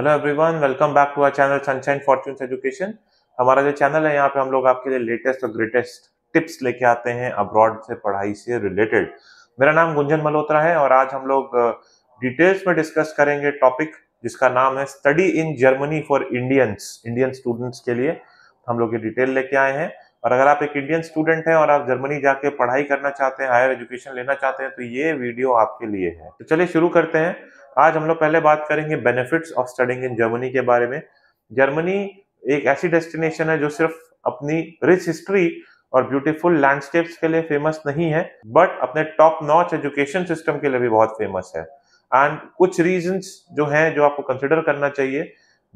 hello everyone welcome back to our channel Sunshine Fortune Education हमारा जो channel है यहाँ पे हम लोग आपके लिए लेटेस्ट और ग्रेटेस्ट टिप्स लेके आते हैं अब्रॉड से पढ़ाई से रिलेटेड मेरा नाम गुंजन मल्होत्रा है और आज हम लोग डिटेल्स में डिस्कस करेंगे टॉपिक जिसका नाम है study in Germany for Indians Indian students के लिए हम लोग ये डिटेल लेके आए हैं और अगर आप एक इंडियन स्टूडेंट हैं और आप जर्मनी जाके पढ़ाई करना चाहते हैं हायर एजुकेशन लेना चाहते हैं तो ये वीडियो आपके लिए है तो चलिए शुरू करते हैं आज हम लोग पहले बात करेंगे benefits of studying in Germany के बारे में जर्मनी एक ऐसी डेस्टिनेशन है जो सिर्फ अपनी रिच हिस्ट्री और ब्यूटीफुल लैंडस्केप्स के लिए फेमस नहीं है बट अपने टॉप नॉच एजुकेशन सिस्टम के लिए भी बहुत फेमस है एंड कुछ रीजंस जो हैं जो आपको कंसिडर करना चाहिए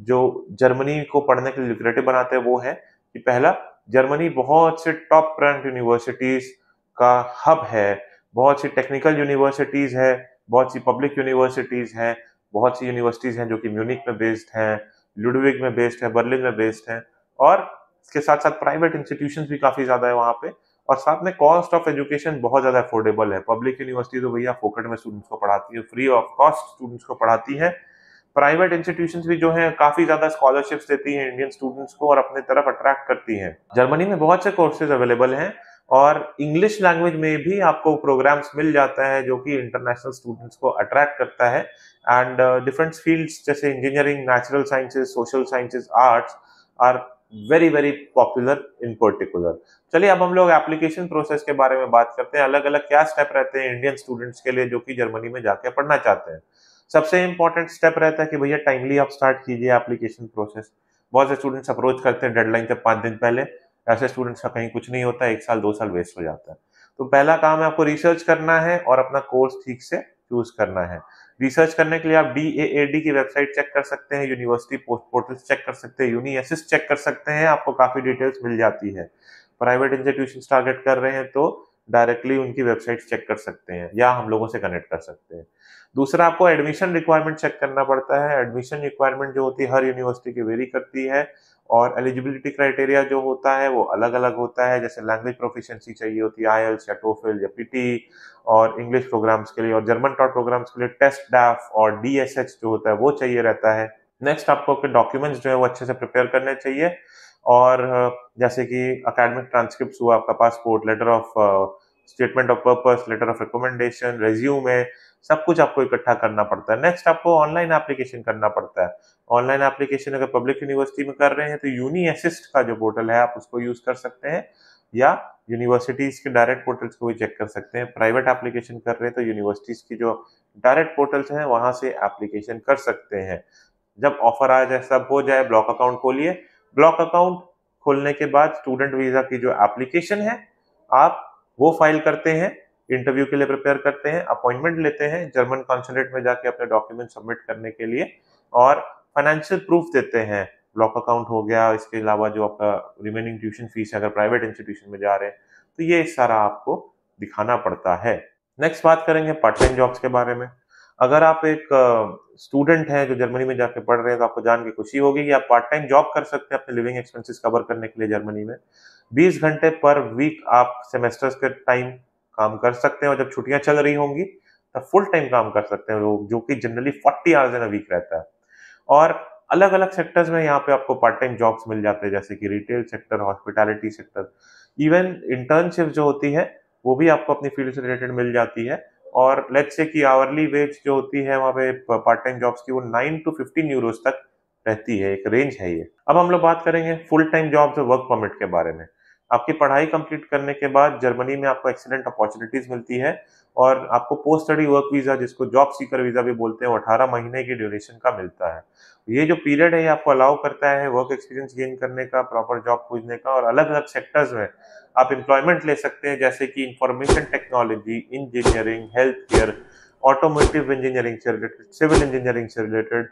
जो जर्मनी को पढ़ने के लिए लिक्रेटिव बनाते हैं वो है कि पहला जर्मनी बहुत से टॉप रैंक यूनिवर्सिटीज़ का हब है बहुत सी टेक्निकल यूनिवर्सिटीज़ है बहुत सी पब्लिक यूनिवर्सिटीज़ हैं बहुत सी यूनिवर्सिटीज़ हैं जो कि म्यूनिक में बेस्ड हैं लुडविग में बेस्ड है बर्लिन में बेस्ड है और इसके साथ साथ प्राइवेट इंस्टीट्यूशन भी काफ़ी ज़्यादा है वहाँ पे और साथ में कॉस्ट ऑफ एजुकेशन बहुत ज़्यादा अफोर्डेबल है पब्लिक यूनिवर्सिटी तो भैया फोकट में स्टूडेंट्स को पढ़ाती है फ्री ऑफ कॉस्ट स्टूडेंट्स को पढ़ाती है प्राइवेट इंस्टीट्यूशन भी जो है काफ़ी ज़्यादा स्कॉलरशिप्स देती है इंडियन स्टूडेंट्स को और अपने तरफ अट्रैक्ट करती है जर्मनी में बहुत से कोर्सेज अवेलेबल हैं और इंग्लिश लैंग्वेज में भी आपको प्रोग्राम्स मिल जाता है जो कि इंटरनेशनल स्टूडेंट्स को अट्रैक्ट करता है एंड डिफरेंट फील्ड्स जैसे engineering natural sciences social sciences arts are very very popular in particular चलिए अब हम लोग एप्लीकेशन प्रोसेस के बारे में बात करते हैं अलग अलग क्या स्टेप रहते हैं इंडियन स्टूडेंट्स के लिए जो कि जर्मनी में जाके पढ़ना चाहते हैं सबसे इंपॉर्टेंट स्टेप रहता है कि भैया टाइमली आप स्टार्ट कीजिए एप्लीकेशन प्रोसेस बहुत से स्टूडेंट्स अप्रोच करते हैं डेडलाइन से पाँच दिन पहले ऐसे स्टूडेंट्स का कहीं कुछ नहीं होता एक साल दो साल वेस्ट हो जाता है तो पहला काम है आपको रिसर्च करना है और अपना कोर्स ठीक से चूज करना है रिसर्च करने के लिए आप डी ए ए डी की वेबसाइट चेक कर सकते हैं यूनिवर्सिटी पोस्ट पोर्टल चेक कर सकते हैं यूनी एसिस चेक कर सकते हैं आपको काफ़ी डिटेल्स मिल जाती है प्राइवेट इंस्टीट्यूशन टारगेट कर रहे हैं तो डायरेक्टली उनकी वेबसाइट चेक कर सकते हैं या हम लोगों से कनेक्ट कर सकते हैं दूसरा आपको एडमिशन रिक्वायरमेंट चेक करना पड़ता है एडमिशन रिक्वायरमेंट जो होती है हर यूनिवर्सिटी की वेरी करती है और एलिजिबिलिटी क्राइटेरिया जो होता है वो अलग अलग होता है जैसे लैंग्वेज प्रोफिशिएंसी चाहिए होती है आई e या टोफिल या पीटी e और इंग्लिश प्रोग्राम्स के लिए और जर्मन टॉट प्रोग्राम्स के लिए टेस्ट डैफ और डी जो होता है वो चाहिए रहता है नेक्स्ट आपको आपके डॉक्यूमेंट्स जो है वो अच्छे से प्रिपेयर करने चाहिए और जैसे कि अकेडमिक ट्रांसक्रिप्ट हुआ आपका passport letter of statement of purpose letter of recommendation resume है सब कुछ आपको इकट्ठा करना पड़ता है नेक्स्ट आपको ऑनलाइन एप्लीकेशन करना पड़ता है ऑनलाइन एप्लीकेशन अगर पब्लिक यूनिवर्सिटी में कर रहे हैं तो यूनी असिस्ट का जो पोर्टल है आप उसको यूज कर सकते हैं या यूनिवर्सिटीज के डायरेक्ट पोर्टल्स को भी चेक कर सकते हैं प्राइवेट एप्लीकेशन कर रहे हैं तो यूनिवर्सिटीज की जो डायरेक्ट पोर्टल्स हैं वहां से एप्लीकेशन कर सकते हैं जब ऑफर आ जाए सब हो जाए ब्लॉक अकाउंट खोलिए ब्लॉक अकाउंट खोलने के बाद स्टूडेंट वीजा की जो एप्लीकेशन है आप वो फाइल करते हैं इंटरव्यू के लिए प्रिपेयर करते हैं अपॉइंटमेंट लेते हैं जर्मन कॉन्सुलेट में जाके अपने डॉक्यूमेंट सबमिट करने के लिए और फाइनेंशियल प्रूफ देते हैं ब्लॉक अकाउंट हो गया इसके अलावा जो आपका रिमेनिंग ट्यूशन फीस है अगर प्राइवेट इंस्टीट्यूशन में जा रहे हैं तो ये सारा आपको दिखाना पड़ता है नेक्स्ट बात करेंगे पार्ट टाइम जॉब्स के बारे में अगर आप एक स्टूडेंट हैं जो जर्मनी में जाके पढ़ रहे हैं तो आपको जान के खुशी होगी कि आप पार्ट टाइम जॉब कर सकते हैं अपने लिविंग एक्सपेंसेस कवर करने के लिए जर्मनी में 20 घंटे पर वीक आप सेमेस्टर्स के टाइम काम कर सकते हैं और जब छुट्टियां चल रही होंगी तब फुल टाइम काम कर सकते हैं लोग जो कि generally forty hours in a week रहता है और अलग अलग सेक्टर्स में यहाँ पे आपको पार्ट टाइम जॉब्स मिल जाते हैं जैसे कि retail sector hospitality sector even internship जो होती है वो भी आपको अपनी फील्ड से रिलेटेड मिल जाती है और लेट्स से कि आवरली वेज जो होती है वहाँ पे पार्ट टाइम जॉब्स की वो नाइन टू फिफ्टीन यूरोज तक रहती है एक रेंज है ये अब हम लोग बात करेंगे फुल टाइम जॉब्स और वर्क परमिट के बारे में आपकी पढ़ाई कंप्लीट करने के बाद जर्मनी में आपको एक्सीलेंट अपॉर्चुनिटीज मिलती है और आपको पोस्ट स्टडी वर्क वीज़ा जिसको जॉब सीकर वीज़ा भी बोलते हैं अठारह महीने की ड्यूरेशन का मिलता है ये जो पीरियड है ये आपको अलाउ करता है वर्क एक्सपीरियंस गेन करने का प्रॉपर जॉब खोजने का और अलग अलग सेक्टर्स में आप एम्प्लॉयमेंट ले सकते हैं जैसे कि information technology engineering health care automotive engineering से रिलेटेड सिविल इंजीनियरिंग से रिलेटेड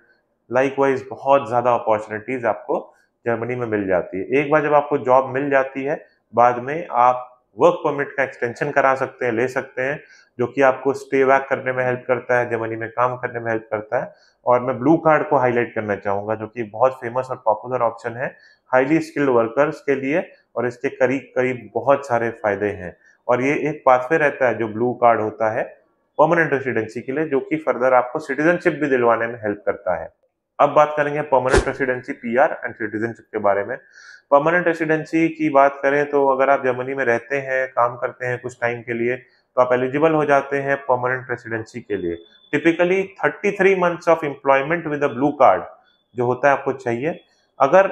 लाइक बहुत ज़्यादा अपॉर्चुनिटीज़ आपको जर्मनी में मिल जाती है एक बार जब आपको जॉब मिल जाती है बाद में आप वर्क परमिट का एक्सटेंशन करा सकते हैं ले सकते हैं जो कि आपको स्टे बैक करने में हेल्प करता है जर्मनी में काम करने में हेल्प करता है और मैं ब्लू कार्ड को हाईलाइट करना चाहूँगा जो कि बहुत फेमस और पॉपुलर ऑप्शन है हाईली स्किल्ड वर्कर्स के लिए और इसके करीब करीब बहुत सारे फायदे हैं और ये एक पाथवे रहता है जो ब्लू कार्ड होता है परमानेंट रेसिडेंसी के लिए जो कि फर्दर आपको सिटीजनशिप भी दिलवाने में हेल्प करता है अब बात करेंगे permanent residency P R and citizenship के बारे में परमानेंट रेसिडेंसी की बात करें तो अगर आप जर्मनी में रहते हैं काम करते हैं कुछ टाइम के लिए तो आप एलिजिबल हो जाते हैं परमानेंट रेसिडेंसी के लिए typically 33 months of employment with a blue card जो होता है आपको चाहिए अगर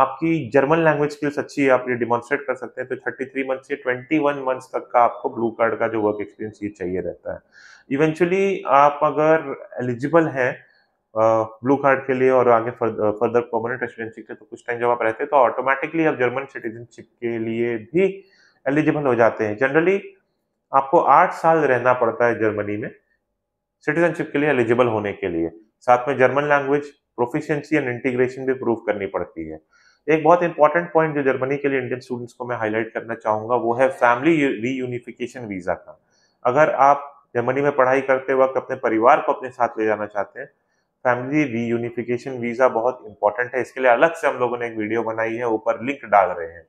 आपकी जर्मन लैंग्वेज स्किल्स अच्छी है आप ये डिमॉन्स्ट्रेट कर सकते हैं तो 33 मंथ से 21 मंथ्स तक का आपको ब्लू कार्ड का जो वर्क एक्सपीरियंस ये चाहिए रहता है इवेंचुअली आप अगर एलिजिबल हैं ब्लू कार्ड के लिए और आगे फर्दर परमानेंट रेसिडेंसी के तो कुछ टाइम जब आप रहते हैं तो ऑटोमेटिकली आप जर्मन सिटीजनशिप के लिए भी एलिजिबल हो जाते हैं जनरली आपको आठ साल रहना पड़ता है जर्मनी में सिटीजनशिप के लिए एलिजिबल होने के लिए साथ में German language proficiency and integration भी प्रूव करनी पड़ती है एक बहुत इंपॉर्टेंट पॉइंट जो जर्मनी के लिए इंडियन स्टूडेंट्स को मैं हाईलाइट करना चाहूंगा वो है फैमिली रीयूनिफिकेशन वीज़ा का अगर आप जर्मनी में पढ़ाई करते वक्त अपने परिवार को अपने साथ ले जाना चाहते हैं फैमिली रीयूनिफिकेशन वीज़ा बहुत इंपॉर्टेंट है इसके लिए अलग से हम लोगों ने एक वीडियो बनाई है ऊपर लिंक डाल रहे हैं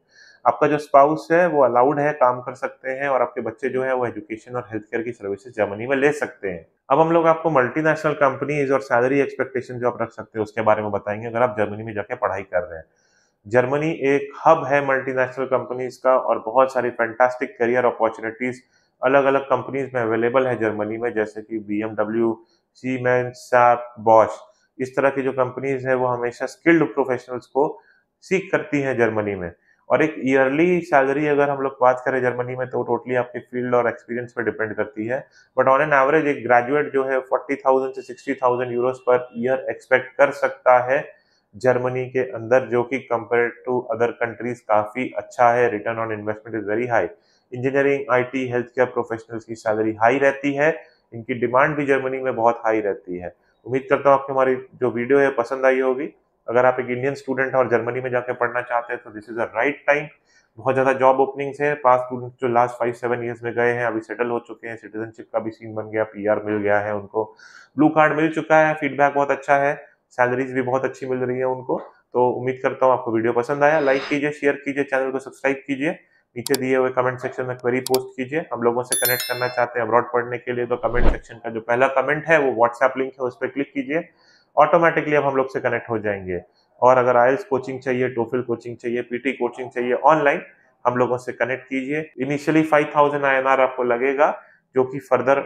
आपका जो स्पाउस है वो अलाउड है काम कर सकते हैं और आपके बच्चे जो है वो एजुकेशन और हेल्थ केयर की सर्विसेज जर्मनी में ले सकते हैं अब हम लोग आपको मल्टीनेशनल कंपनीज और सैलरी एक्सपेक्टेशन जो आप रख सकते हैं उसके बारे में बताएंगे अगर आप जर्मनी में जाके पढ़ाई कर रहे हैं जर्मनी एक हब है मल्टीनेशनल कंपनीज का और बहुत सारी फैंटास्टिक करियर अपॉर्चुनिटीज अलग अलग कंपनीज में अवेलेबल है जर्मनी में जैसे कि बी सीमेन सैप बॉश इस तरह की जो कंपनीज है वो हमेशा स्किल्ड प्रोफेशनल्स को सीख करती हैं जर्मनी में और एक ईयरली सैलरी अगर हम लोग बात करें जर्मनी में तो टोटली आपके फील्ड और एक्सपीरियंस पर डिपेंड करती है बट ऑन एन एवरेज एक ग्रेजुएट जो है फोर्टी थाउजेंड से sixty thousand euros per year expect कर सकता है जर्मनी के अंदर जो कि कंपेयर टू अदर कंट्रीज काफ़ी अच्छा है return on investment is very high engineering IT health care professionals की सैलरी हाई रहती है इनकी डिमांड भी जर्मनी में बहुत हाई रहती है उम्मीद करता हूँ आपकी हमारी जो वीडियो है पसंद आई होगी अगर आप एक इंडियन स्टूडेंट हैं और जर्मनी में जाकर पढ़ना चाहते हैं तो this is a right time बहुत ज़्यादा जॉब ओपनिंग्स है पास स्टूडेंट्स जो लास्ट फाइव सेवन ईयर्स में गए हैं अभी सेटल हो चुके हैं सिटीजनशिप का भी सीन बन गया पी मिल गया है उनको ब्लू कार्ड मिल चुका है फीडबैक बहुत अच्छा है सैलरीज भी बहुत अच्छी मिल रही है उनको तो उम्मीद करता हूँ आपको वीडियो पसंद आया लाइक कीजिए शेयर कीजिए चैनल को सब्सक्राइब कीजिए नीचे दिए हुए कमेंट सेक्शन में क्वेरी पोस्ट कीजिए हम लोगों से कनेक्ट करना चाहते हैं अब्रॉड पढ़ने के लिए तो कमेंट सेक्शन का जो पहला कमेंट है वो व्हाट्सएप लिंक है उस पर क्लिक कीजिए ऑटोमेटिकली अब हम लोग से कनेक्ट हो जाएंगे और अगर आयल्स कोचिंग चाहिए टोफिल कोचिंग चाहिए पीटी कोचिंग चाहिए ऑनलाइन हम लोगों से कनेक्ट कीजिए इनिशियली फाइव थाउजेंड आपको लगेगा जो कि further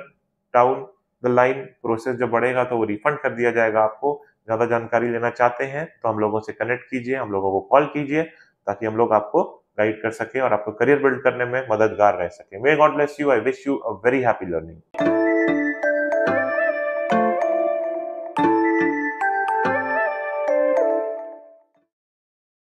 down the line process जब बढ़ेगा तो वो रिफंड कर दिया जाएगा आपको ज़्यादा जानकारी लेना चाहते हैं तो हम लोगों से कनेक्ट कीजिए हम लोगों को कॉल कीजिए ताकि हम लोग आपको गाइड कर सके और आपको करियर बिल्ड करने में मददगार रह सके may God bless you I wish you a very happy learning